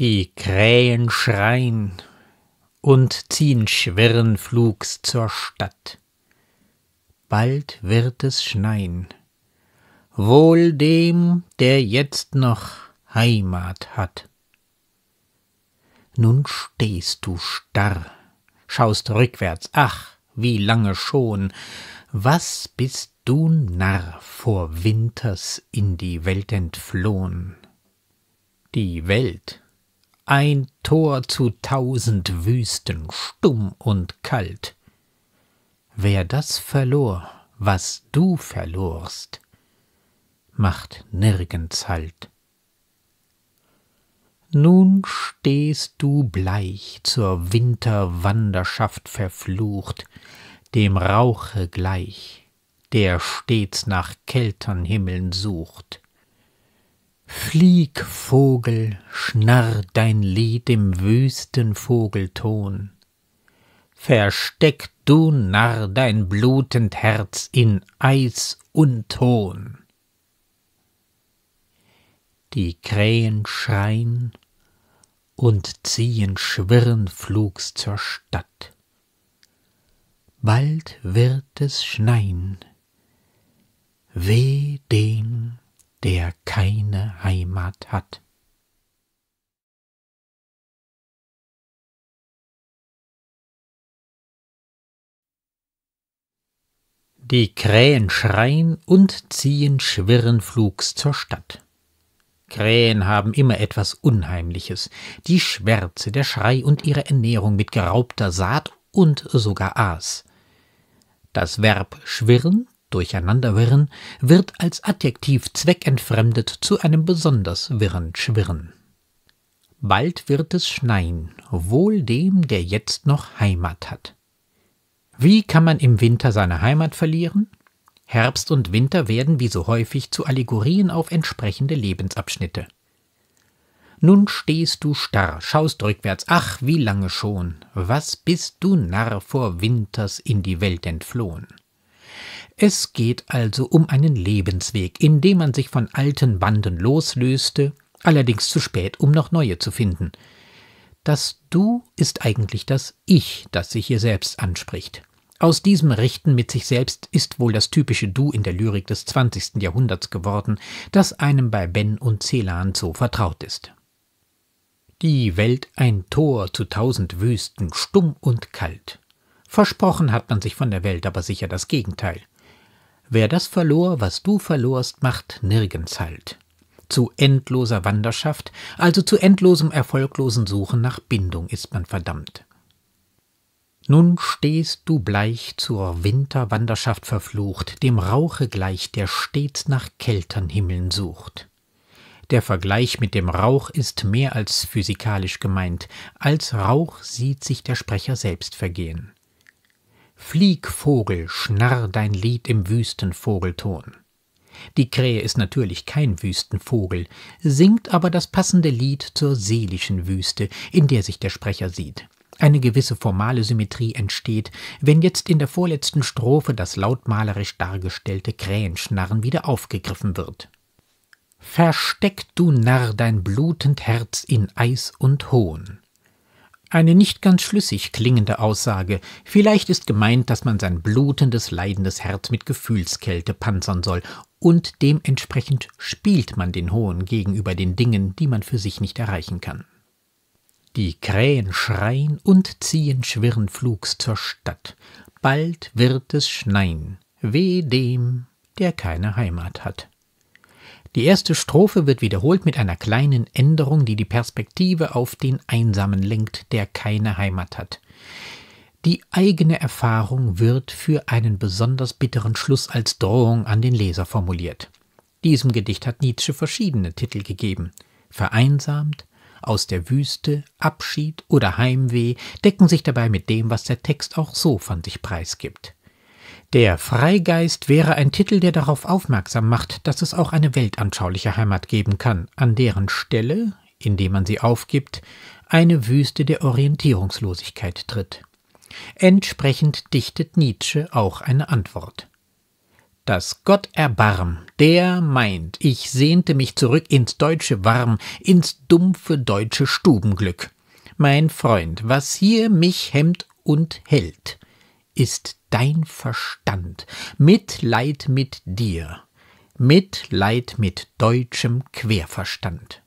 Die Krähen schreien und ziehen schwirrenflugs zur Stadt. Bald wird es schneien. Wohl dem, der jetzt noch Heimat hat. Nun stehst du starr, schaust rückwärts, ach, wie lange schon, was bist du Narr vor Winters in die Welt entflohn. Die Welt ein Tor zu tausend Wüsten, stumm und kalt. Wer das verlor, was du verlorst, macht nirgends Halt. Nun stehst du bleich, zur Winterwanderschaft verflucht, dem Rauche gleich, der stets nach kältern Himmeln sucht. Flieg, Vogel, schnarr dein Lied im wüsten Vogelton. Versteck du Narr dein blutend Herz in Eis und Ton. Die Krähen schreien und ziehen schwirren flugs zur Stadt. Bald wird es schneien. Weh den der keine Heimat hat. Die Krähen schreien und ziehen schwirrenflugs zur Stadt. Krähen haben immer etwas Unheimliches, die Schwärze, der Schrei und ihre Ernährung mit geraubter Saat und sogar Aas. Das Verb schwirren Durcheinanderwirren wird als Adjektiv zweckentfremdet zu einem besonders wirren Schwirren. Bald wird es schneien, wohl dem, der jetzt noch Heimat hat. Wie kann man im Winter seine Heimat verlieren? Herbst und Winter werden wie so häufig zu Allegorien auf entsprechende Lebensabschnitte. Nun stehst du starr, schaust rückwärts, ach, wie lange schon, was bist du narr vor Winters in die Welt entflohen? Es geht also um einen Lebensweg, in dem man sich von alten Banden loslöste, allerdings zu spät, um noch neue zu finden. Das Du ist eigentlich das Ich, das sich hier selbst anspricht. Aus diesem Richten mit sich selbst ist wohl das typische Du in der Lyrik des 20. Jahrhunderts geworden, das einem bei Ben und Celan so vertraut ist. Die Welt ein Tor zu tausend Wüsten, stumm und kalt. Versprochen hat man sich von der Welt aber sicher das Gegenteil. Wer das verlor, was du verlorst, macht nirgends Halt. Zu endloser Wanderschaft, also zu endlosem erfolglosen Suchen nach Bindung ist man verdammt. Nun stehst du bleich zur Winterwanderschaft verflucht, dem Rauche gleich, der stets nach kältern Himmeln sucht. Der Vergleich mit dem Rauch ist mehr als physikalisch gemeint, als Rauch sieht sich der Sprecher selbst vergehen. Flieg, Vogel, schnarr dein Lied im Wüstenvogelton. Die Krähe ist natürlich kein Wüstenvogel, singt aber das passende Lied zur seelischen Wüste, in der sich der Sprecher sieht. Eine gewisse formale Symmetrie entsteht, wenn jetzt in der vorletzten Strophe das lautmalerisch dargestellte Krähenschnarren wieder aufgegriffen wird. Versteck du Narr dein blutend Herz in Eis und Hohn. Eine nicht ganz schlüssig klingende Aussage. Vielleicht ist gemeint, dass man sein blutendes, leidendes Herz mit Gefühlskälte panzern soll, und dementsprechend spielt man den Hohen gegenüber den Dingen, die man für sich nicht erreichen kann. Die Krähen schreien und ziehen schwirren flugs zur Stadt. Bald wird es schneien. Weh dem, der keine Heimat hat. Die erste Strophe wird wiederholt mit einer kleinen Änderung, die die Perspektive auf den Einsamen lenkt, der keine Heimat hat. Die eigene Erfahrung wird für einen besonders bitteren Schluss als Drohung an den Leser formuliert. Diesem Gedicht hat Nietzsche verschiedene Titel gegeben. Vereinsamt, aus der Wüste, Abschied oder Heimweh decken sich dabei mit dem, was der Text auch so von sich preisgibt. Der Freigeist wäre ein Titel, der darauf aufmerksam macht, dass es auch eine weltanschauliche Heimat geben kann, an deren Stelle, indem man sie aufgibt, eine Wüste der Orientierungslosigkeit tritt. Entsprechend dichtet Nietzsche auch eine Antwort. Das Gott erbarm, der meint, ich sehnte mich zurück ins deutsche Warm, ins dumpfe deutsche Stubenglück. Mein Freund, was hier mich hemmt und hält, ist dein Verstand. Mitleid mit dir. Mitleid mit deutschem Querverstand.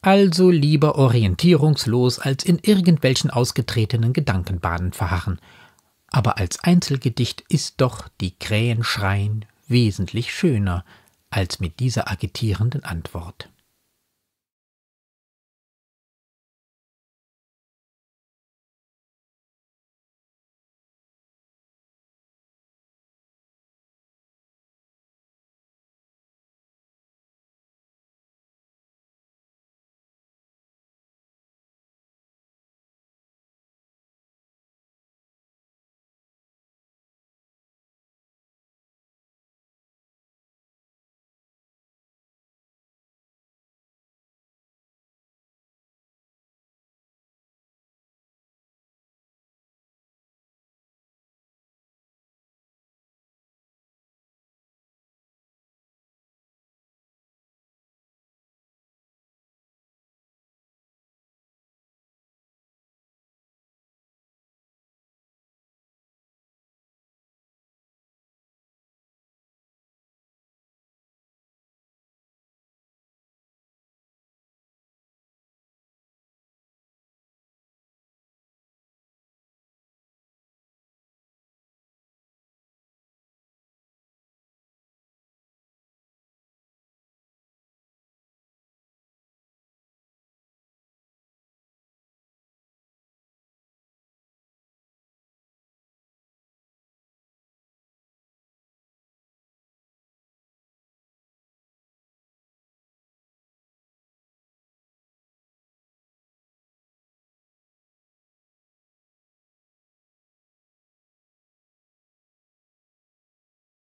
Also lieber orientierungslos als in irgendwelchen ausgetretenen Gedankenbahnen verharren. Aber als Einzelgedicht ist doch die Krähen schreien wesentlich schöner als mit dieser agitierenden Antwort.